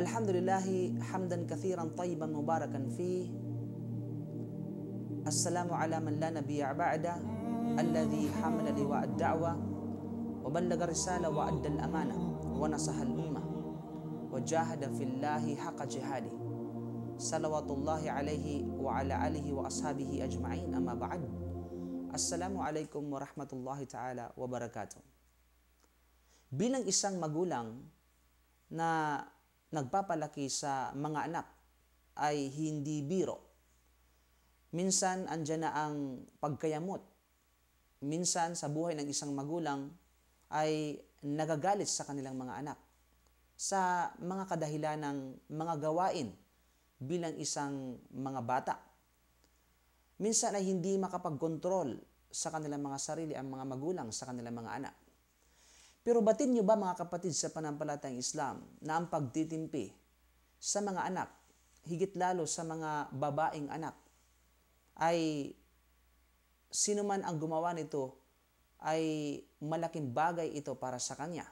الحمد لله حمدا كثيرا طيبا مباركا فيه السلام على من لا نبي بعده الذي حمل لواء الدعوة وبلغ الرسالة وأدى الأمانة ونصح الأمة وجاهد في الله حق جهاده صلوات الله عليه وعلى آله وأصحابه أجمعين أما بعد السلام عليكم ورحمة الله تعالى وبركاته Bilang isang magulang na nagpapalaki sa mga anak ay hindi biro. Minsan, andyan na ang pagkayamot. Minsan, sa buhay ng isang magulang ay nagagalit sa kanilang mga anak sa mga kadahilan ng mga gawain bilang isang mga bata. Minsan ay hindi makapagkontrol sa kanilang mga sarili ang mga magulang sa kanilang mga anak. Pero batin niyo ba mga kapatid sa panampalatayang Islam na ang pagtitimpi sa mga anak, higit lalo sa mga babaeng anak, ay sino man ang gumawa nito ay malaking bagay ito para sa kanya.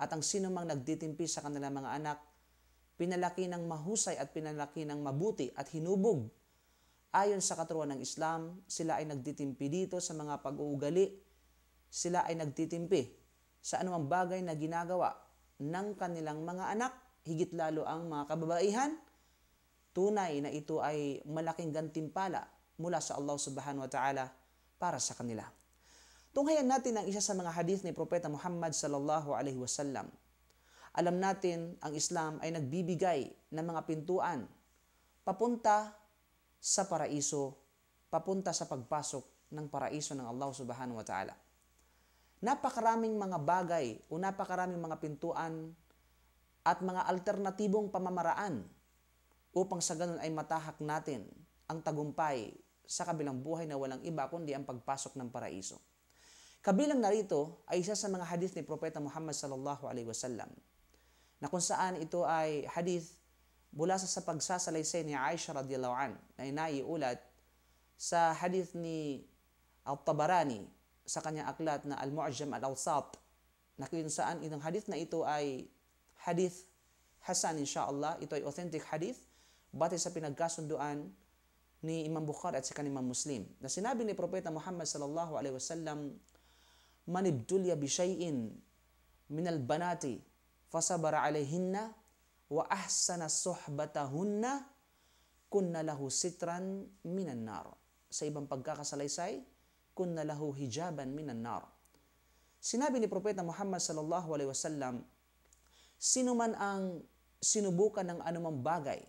At ang sino mang nagtitimpi sa kanilang mga anak, pinalaki ng mahusay at pinalaki ng mabuti at hinubog. Ayon sa katuruan ng Islam, sila ay nagtitimpi dito sa mga pag-uugali, sila ay nagtitimpi sa anumang bagay na ginagawa ng kanilang mga anak, higit lalo ang mga kababaihan, tunay na ito ay malaking gantimpala mula sa Allah subhanahu wa ta'ala para sa kanila. Tunghayan natin ang isa sa mga hadith ni Propeta Muhammad sallallahu alaihi wasallam. Alam natin ang Islam ay nagbibigay ng mga pintuan papunta sa paraiso, papunta sa pagpasok ng paraiso ng Allah subhanahu wa ta'ala. Napakaraming mga bagay o napakaraming mga pintuan at mga alternatibong pamamaraan upang sa ganun ay matahak natin ang tagumpay sa kabilang buhay na walang iba kundi ang pagpasok ng paraiso. Kabilang narito ay isa sa mga hadith ni Propeta Muhammad sallallahu alaihi wasallam na kung saan ito ay hadith mula sa, sa pagsasalaysay ni Aisha radhiyallahu an na inaiulat sa hadith ni Al-Tabarani sa kanyang aklat na al mujam Al-Awsat na kung saan itong hadith na ito ay hadith Hasan inshallah, ito ay authentic hadith batay sa pinagkasunduan ni Imam Bukhari at sa Imam Muslim na sinabi ni Propeta Muhammad sallallahu alaihi wasallam man ibtulya bi shay'in min al-banati fasabara alayhinna wa ahsana suhbatahunna kunna lahu sitran minan nar sa ibang pagkakasalaysay kunna lahu hijaban minan nar. Sinabi ni Propeta Muhammad sallallahu alaihi wasallam, sino man ang sinubukan ng anumang bagay,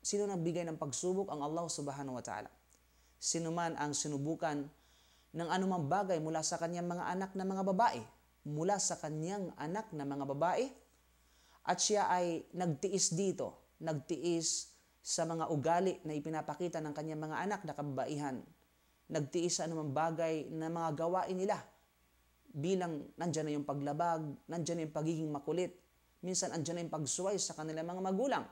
sino nang bigay ng pagsubok ang Allah subhanahu wa ta'ala. Sino man ang sinubukan ng anumang bagay mula sa kanyang mga anak na mga babae, mula sa kanyang anak na mga babae, at siya ay nagtiis dito, nagtiis sa mga ugali na ipinapakita ng kanyang mga anak na kababaihan, nagtiis sa anumang bagay na mga gawain nila bilang nandyan na yung paglabag, nandyan na yung pagiging makulit, minsan andyan na yung pagsuway sa kanilang mga magulang.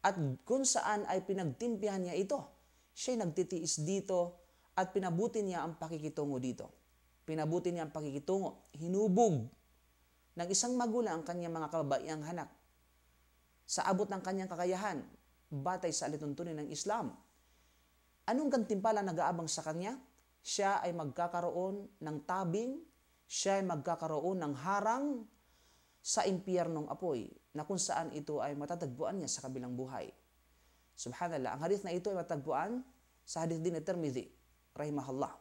At kung saan ay pinagtimpihan niya ito, siya'y nagtitiis dito at pinabuti niya ang pakikitungo dito. Pinabuti niya ang pakikitungo, hinubog ng isang magulang ang kanyang mga kababaihang hanak sa abot ng kanyang kakayahan batay sa alituntunin ng Islam Anong gantimpala nag-aabang sa kanya? Siya ay magkakaroon ng tabing, siya ay magkakaroon ng harang sa impyernong apoy na kung saan ito ay matatagpuan niya sa kabilang buhay. Subhanallah, ang hadith na ito ay matatagpuan sa hadith din ni Tirmidhi, rahimahullah.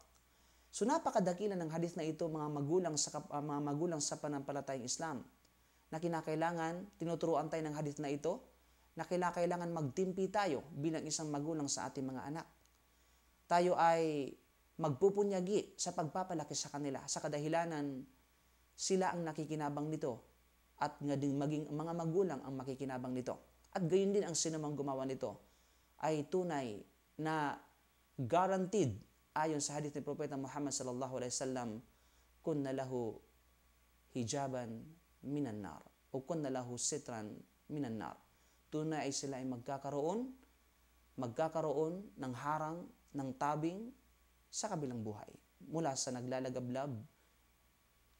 So napakadakila ng hadith na ito mga magulang sa uh, mga magulang sa panampalatayang Islam na kinakailangan tinuturuan tayo ng hadith na ito na kinakailangan magtimpi tayo bilang isang magulang sa ating mga anak tayo ay magpupunyagi sa pagpapalaki sa kanila sa kadahilanan sila ang nakikinabang nito at nga din maging mga magulang ang makikinabang nito. At gayon din ang sinumang gumawa nito ay tunay na guaranteed ayon sa hadith ni Propeta Muhammad sallallahu alaihi wasallam kunna lahu hijaban minan nar o kunna lahu sitran minan nar. Tunay ay sila ay magkakaroon magkakaroon ng harang, ng tabing sa kabilang buhay mula sa naglalagablab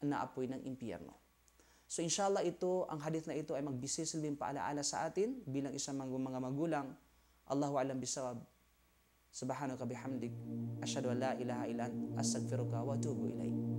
na apoy ng impyerno. So inshallah ito, ang hadith na ito ay magbisilbing paalaala sa atin bilang isang mga magulang. Allahu alam bisawab. Subhanaka bihamdik. Ashhadu an la ilaha illa anta astaghfiruka wa atubu ilayk.